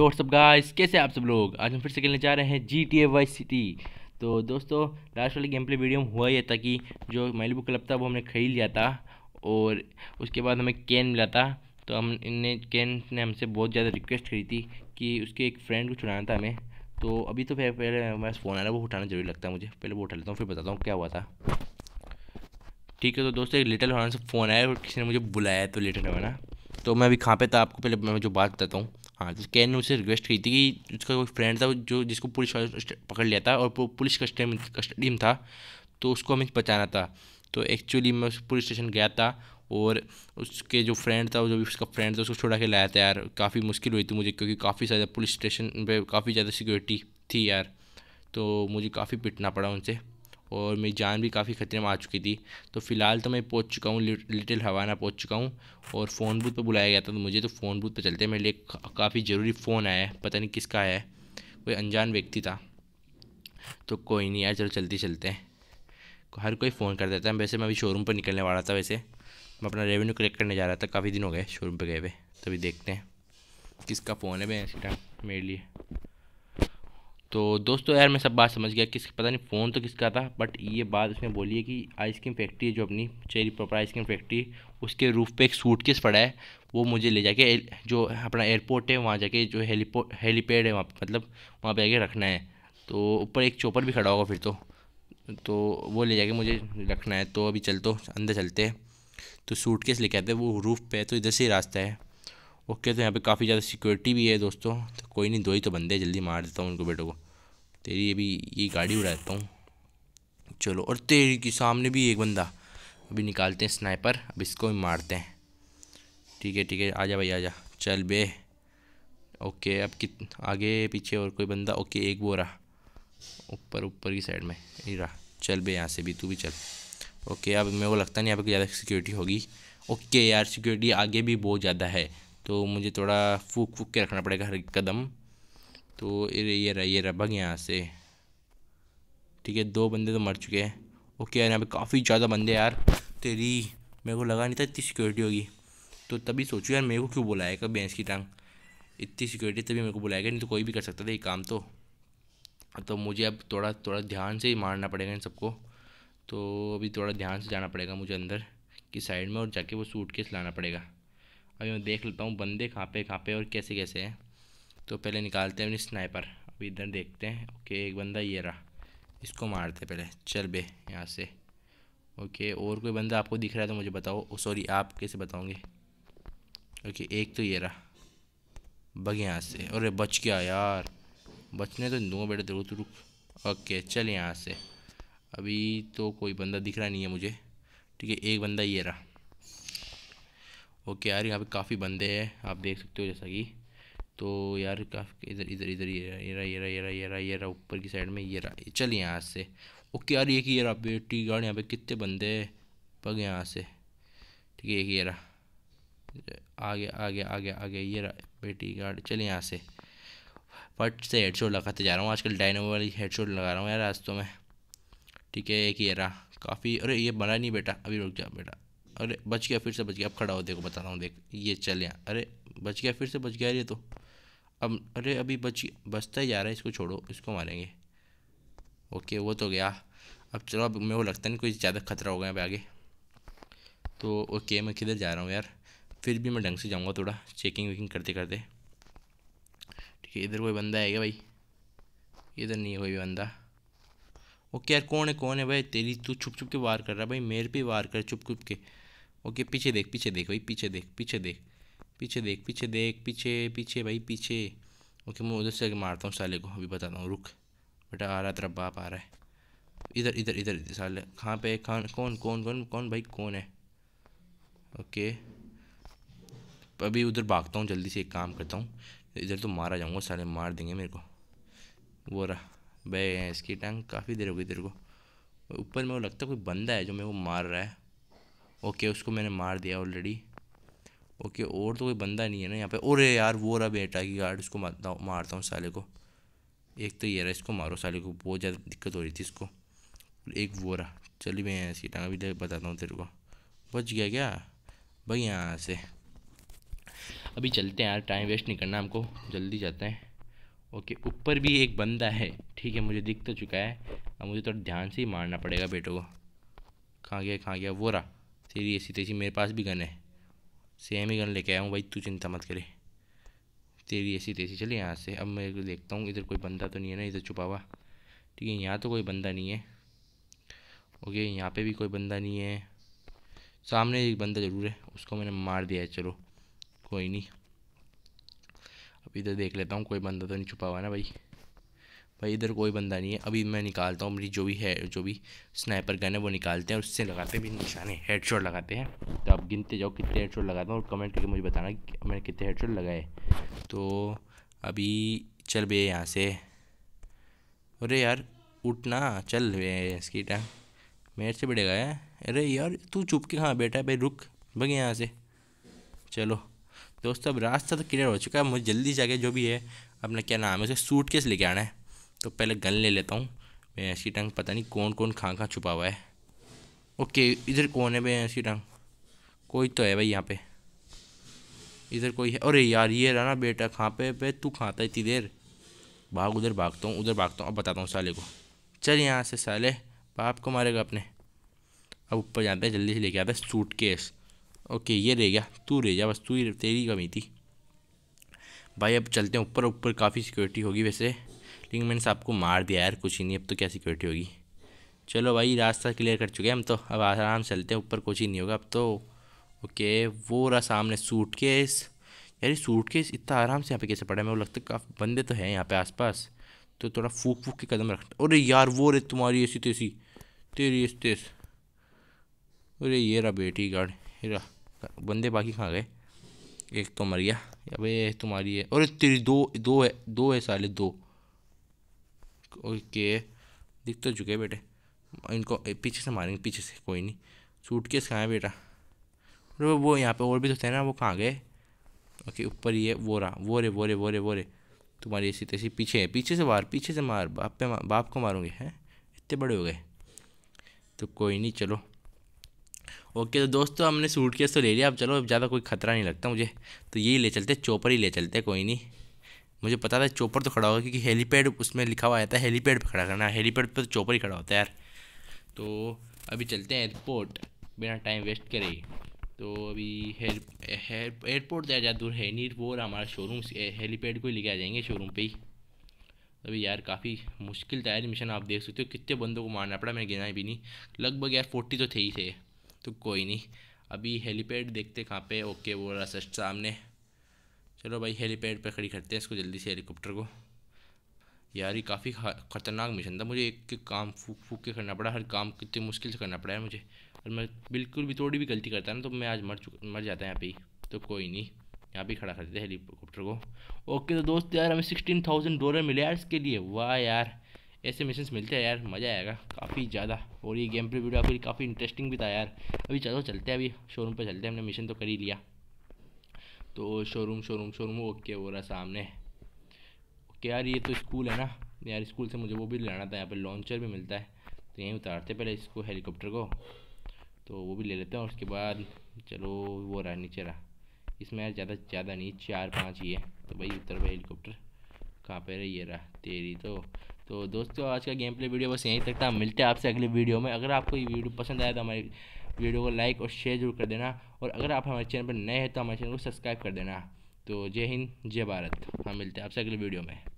WhatsApp guys कैसे आप सब लोग आज हम फिर से खेलने जा रहे हैं G T A Vice City तो दोस्तों लास्ट वाले गेम प्ले वीडियो में हुआ ये था कि जो मैलबू क्लब था वो हमने खरीद लिया था और उसके बाद हमें कैन मिला था तो हम इनने कैन ने हमसे बहुत ज़्यादा रिक्वेस्ट करी थी कि उसके एक फ्रेंड को छुड़ाना था हमें तो अभी तो पहले हमारा फ़ोन आ रहा है वो उठाना जरूरी लगता है मुझे पहले वो उठा लेता हूँ फिर बताता हूँ क्या हुआ था ठीक है तो दोस्तों एक लेटर हमारे से फ़ोन आया और किसी ने मुझे बुलाया तो लिटल हवाना तो मैं अभी कहाँ पे था आपको पहले मैं जो बात बताता हूँ हाँ तो कैन ने उसे रिक्वेस्ट की थी कि उसका कोई फ्रेंड था जो जिसको पुलिस पकड़ लिया था और पुलिस कस्टडी कस्टडी में था तो उसको हमें बचाना था तो एक्चुअली मैं उस पुलिस स्टेशन गया था और उसके जो फ्रेंड था जो भी उसका फ्रेंड था उसको छोड़ा के लाया था यार काफ़ी मुश्किल हुई थी मुझे क्योंकि काफ़ी ज़्यादा पुलिस स्टेशन पे काफ़ी ज़्यादा सिक्योरिटी थी यार तो मुझे काफ़ी पिटना पड़ा उनसे और मेरी जान भी काफ़ी ख़तरे में आ चुकी थी तो फ़िलहाल तो मैं पहुंच चुका हूँ लिटिल हवाना पहुंच चुका हूँ और फ़ोन बूथ पर बुलाया गया था तो मुझे तो फ़ोन बूथ पर चलते मेरे लिए काफ़ी ज़रूरी फ़ोन आया है पता नहीं किसका आया है कोई अनजान व्यक्ति था तो कोई नहीं यार चलो चलते चलते हैं हर कोई फ़ोन कर देता है वैसे मैं अभी शोरूम पर निकलने वाला था वैसे मैं अपना रेवेन्यू कलेक्ट करने जा रहा था काफ़ी दिन हो गए शोरूम पर गए हुए तभी तो देखते हैं किसका फ़ोन है भाई मेरे लिए तो दोस्तों यार मैं सब बात समझ गया किस पता नहीं फ़ोन तो किसका था बट ये बात उसमें बोली है कि आइसक्रीम फैक्ट्री जो अपनी चेरी प्रॉपर आइसक्रीम फैक्ट्री उसके रूफ पे एक सूट किस पड़ा है वो मुझे ले जाके जो अपना एयरपोर्ट है वहाँ जाके जो हेलीपो हेलीपैड है वहाँ मतलब वहाँ पर जाके रखना है तो ऊपर एक चोपर भी खड़ा होगा फिर तो तो वो ले जाके मुझे रखना है तो अभी चल तो अंदर चलते हैं तो सूट केस लेके आते हैं वो रूफ पे है तो इधर से ही रास्ता है ओके तो यहाँ पे काफ़ी ज़्यादा सिक्योरिटी भी है दोस्तों तो कोई नहीं दो ही तो बंदे जल्दी मार देता हूँ उनको बेटों को तेरी अभी ये गाड़ी उड़ाता हूँ चलो और तेरी के सामने भी एक बंदा अभी निकालते हैं स्नाइपर अब इसको भी मारते हैं ठीक है ठीक है आजा भाई आजा चल बे ओके अब कित आगे पीछे और कोई बंदा ओके एक वो रहा ऊपर ऊपर की साइड में ये रहा चल बे यहाँ से भी तू भी चल ओके अब मेरे को लगता नहीं यहाँ पर ज़्यादा सिक्योरिटी होगी ओके यार सिक्योरिटी आगे भी बहुत ज़्यादा है तो मुझे थोड़ा फूक फूक के रखना पड़ेगा हर कदम तो ये रहा ये रहा भाग यहाँ से ठीक है दो बंदे तो मर चुके हैं ओके यार यहाँ पे काफ़ी ज़्यादा बंदे यार तेरी मेरे को लगा नहीं था इतनी सिक्योरिटी होगी तो तभी सोचो यार मेरे को क्यों बुलाएगा भैंस की टांग इतनी सिक्योरिटी तभी मेरे को बुलाएगा नहीं तो कोई भी कर सकता था ये काम तो तो मुझे अब थोड़ा थोड़ा ध्यान से ही मारना पड़ेगा इन सबको तो अभी थोड़ा ध्यान से जाना पड़ेगा मुझे अंदर की साइड में और जाके वो सूट केस लाना पड़ेगा अभी मैं देख लेता हूँ बंदे कहाँ पे कहाँ पे और कैसे कैसे हैं तो पहले निकालते हैं अपनी स्नाइपर अब इधर देखते हैं ओके एक बंदा ये रहा इसको मारते पहले चल बे यहाँ से ओके और कोई बंदा आपको दिख रहा है तो मुझे बताओ सॉरी आप कैसे बताओगे ओके एक तो ये रहा बग यहाँ से अरे बच गया यार बचने तो दूंगा बेटे तो रुक रुक ओके चल यहाँ से अभी तो कोई बंदा दिख रहा नहीं है मुझे ठीक है एक बंदा ये रहा ओके यार यहाँ पे काफ़ी बंदे हैं आप देख सकते हो जैसा कि तो यार काफ़ी इधर इधर इधर ये रहा ये रहा ये रहा ये रहा ये रहा ये रहा ऊपर की साइड में ये रहा चलिए यहाँ से ओके यार ये कि ये रहा बेटी गाड़ यहाँ पे कितने बंदे पग यहाँ से ठीक है एक ये रहा आगे आगे आगे आगे ये रहा बेटी गाड़ चलिए यहाँ से फट से हेड शॉट लगाते जा रहा हूँ आजकल डायनो वाली हेड शॉट लगा रहा हूँ यार आज तो मैं ठीक है एक ये रहा काफ़ी अरे ये बना नहीं बेटा अभी रुक जा बेटा अरे बच गया फिर से बच गया अब खड़ा हो देखो बता रहा हूँ देख ये चल यहाँ अरे बच गया फिर से बच गया ये तो अब अरे अभी बच बचता ही जा रहा है इसको छोड़ो इसको मारेंगे ओके वो तो गया अब चलो अब मेरे को लगता नहीं कोई ज़्यादा खतरा हो गया अभी आगे तो ओके मैं किधर जा रहा हूँ यार फिर भी मैं ढंग से जाऊँगा थोड़ा चेकिंग वेकिंग करते करते ठीक है इधर कोई बंदा है क्या भाई इधर नहीं है कोई बंदा ओके यार कौन है कौन है भाई तेरी तू छुप छुप के वार कर रहा है भाई मेरे पे वार कर चुप छुप के ओके पीछे देख पीछे देख भाई पीछे देख पीछे देख पीछे देख पीछे देख पीछे पीछे भाई पीछे ओके मैं उधर से आगे मारता हूँ साले को अभी बताता हूँ रुक बेटा आ रहा है तेरा बाप आ रहा है इधर इधर इधर इधर साले कहाँ पे कहाँ कौन कौन कौन कौन भाई कौन है ओके अभी उधर भागता हूँ जल्दी से एक काम करता हूँ इधर तो मारा जाऊँगा साले मार देंगे मेरे को वो रहा भाई इसकी टांग काफ़ी देर हो गई तेरे को ऊपर में वो लगता है कोई बंदा है जो मेरे को मार रहा है ओके उसको मैंने मार दिया ऑलरेडी ओके और तो कोई बंदा नहीं है ना यहाँ पे और यार वो रहा बेटा की गार्ड इसको मारता हूँ मारता हूँ साले को एक तो ये रहा इसको मारो साले को बहुत ज़्यादा दिक्कत हो रही थी इसको एक वो रहा चलिए मैं इसकी टांगा भी बताता हूँ तेरे को बच गया क्या भाई यहाँ से अभी चलते हैं यार टाइम वेस्ट नहीं करना हमको जल्दी जाते हैं ओके ऊपर भी एक बंदा है ठीक है मुझे दिख तो चुका है अब मुझे थोड़ा तो ध्यान से ही मारना पड़ेगा बेटों को कहाँ गया कहाँ गया वो रहा तेरी ऐसी तेजी मेरे पास भी गन है सेम ही गन लेके आया हूँ भाई तू चिंता मत करे तेरी ऐसी तेजी चले यहाँ से अब मैं देखता हूँ इधर कोई बंदा तो नहीं है ना इधर छुपा हुआ ठीक है यहाँ तो कोई बंदा नहीं है ओके यहाँ पे भी कोई बंदा नहीं है सामने एक बंदा ज़रूर है उसको मैंने मार दिया है चलो कोई नहीं अब इधर देख लेता हूँ कोई बंदा तो नहीं छुपा हुआ ना भाई भाई इधर कोई बंदा नहीं है अभी मैं निकालता हूँ मेरी जो भी है जो भी स्नाइपर गन है वो निकालते हैं और उससे लगाते भी निशाने हेडशॉट लगाते हैं तो आप गिनते जाओ कितने हेडशॉट लगाते हैं और कमेंट करके मुझे बताना कि मैंने कितने हेडशॉट लगाए तो अभी चल बे यहाँ से अरे यार उठना चल बे इसकी टाइम मेरे से बढ़ेगा अरे यार तू चुप के कहाँ बैठा है भाई रुक भगे यहाँ से चलो दोस्तों अब रास्ता तो क्लियर हो चुका है मुझे जल्दी जाके जो भी है अपना क्या नाम है उसे सूट केस लेके आना है तो पहले गन ले लेता हूँ मैं ऐसी टंग पता नहीं कौन कौन खां खां छुपा हुआ है ओके इधर कौन है भाई ऐसी टंग कोई तो है भाई यहाँ पे इधर कोई है अरे यार ये रहा ना बेटा कहाँ पे पे तू खाता इतनी देर भाग उधर भागता हूँ उधर भागता हूँ अब बताता हूँ साले को चल यहाँ से साले बाप को मारेगा अपने अब ऊपर जाते हैं जल्दी से लेके आते हैं सूट केस ओके ये रह गया तू रह जा बस तू ही तेरी कमी थी भाई अब चलते हैं ऊपर ऊपर काफ़ी सिक्योरिटी होगी वैसे लेकिन मैंने आपको मार दिया यार कुछ ही नहीं अब तो क्या सिक्योरिटी होगी चलो भाई रास्ता क्लियर कर चुके हैं हम तो अब आराम से चलते हैं ऊपर कुछ ही नहीं होगा अब तो ओके वो रहा सामने सूट केस यार ये सूट केस इतना आराम से यहाँ पे कैसे पड़ा है मेरे लगता है काफ़ी बंदे तो हैं यहाँ पे आसपास तो थोड़ा फूक फूक के कदम रख अरे यार वो रे तुम्हारी ऐसी तेसी तेरी ऐसी तेस अरे ये रहा बेटी गाड़ ये रहा बंदे बाकी कहाँ गए एक तो मर गया अबे तुम्हारी है अरे तेरी दो दो है दो है साले दो ओके दिख तो चुके बेटे इनको पीछे से मारेंगे पीछे से कोई नहीं सूट केस कहाँ है बेटा अरे वो, यहाँ पे और भी तो थे ना वो कहाँ गए ओके ऊपर ये वो रहा वो रे वो रे वो रे वो रे तुम्हारी ऐसी तैसी पीछे है पीछे से मार पीछे से मार बाप पे मार, बाप को मारोगे हैं इतने बड़े हो गए तो कोई नहीं चलो ओके तो दोस्तों तो हमने सूट केस तो ले लिया अब चलो अब ज़्यादा कोई खतरा नहीं लगता मुझे तो यही ले चलते चोपर ही ले चलते कोई नहीं मुझे पता था चोपर तो खड़ा होगा क्योंकि हेलीपैड उसमें लिखा हुआ आता है हेलीपैड पर खड़ा करना हेलीपैड पर तो चोपर ही खड़ा होता है यार तो अभी चलते हैं एयरपोर्ट बिना टाइम वेस्ट करे तो अभी एयरपोर्ट तो ज़्यादा दूर है नहीं वो हमारा शोरूम हेलीपैड को ही लेके आ जाएंगे शोरूम पे ही अभी यार काफ़ी मुश्किल था यार मिशन आप देख सकते हो कितने बंदों को मारना पड़ा मैंने गिना भी नहीं लगभग यार फोर्टी तो थे ही थे तो कोई नहीं अभी हेलीपैड देखते कहाँ पे ओके वो रहा सामने चलो भाई हेलीपैड पे खड़ी करते हैं इसको जल्दी से हेलीकॉप्टर को यार ये काफ़ी ख़तरनाक मिशन था मुझे एक एक काम फूक फूक के करना पड़ा हर काम कितनी मुश्किल से करना पड़ा है मुझे और मैं बिल्कुल भी थोड़ी भी गलती करता ना तो मैं आज मर चुका मर जाता है यहाँ पे ही तो कोई नहीं यहाँ पे खड़ा करते हैं हेलीकॉप्टर को ओके तो दोस्त यार हमें सिक्सटीन थाउजेंड डॉलर मिले यार इसके लिए वाह यार ऐसे मिशन मिलते हैं यार मज़ा आएगा काफ़ी ज़्यादा और ये गेम प्ले वीडियो लिए काफ़ी इंटरेस्टिंग भी था यार अभी चलो चलते हैं अभी शोरूम पर चलते हैं हमने मिशन तो कर ही लिया तो शोरूम शोरूम शोरूम ओके हो रहा सामने ओके यार ये तो स्कूल है ना यार स्कूल से मुझे वो भी लाना था यहाँ पर लॉन्चर भी मिलता है तो यहीं उतारते पहले इसको हेलीकॉप्टर को तो वो भी ले लेते हैं और उसके बाद चलो वो रहा नीचे रहा इसमें यार ज़्यादा ज़्यादा नहीं चार पाँच ही है तो भाई उतर भाई हेलीकॉप्टर कहाँ पर रही है रहा तेरी तो तो दोस्तों आज का गेम प्ले वीडियो बस यहीं तक था मिलते हैं आपसे अगले वीडियो में अगर आपको ये वीडियो पसंद आया तो हमारे वीडियो को लाइक और शेयर जरूर कर देना और अगर आप हमारे चैनल पर नए हैं तो हमारे चैनल को सब्सक्राइब कर देना तो जय हिंद जय भारत हम मिलते हैं आपसे अगले वीडियो में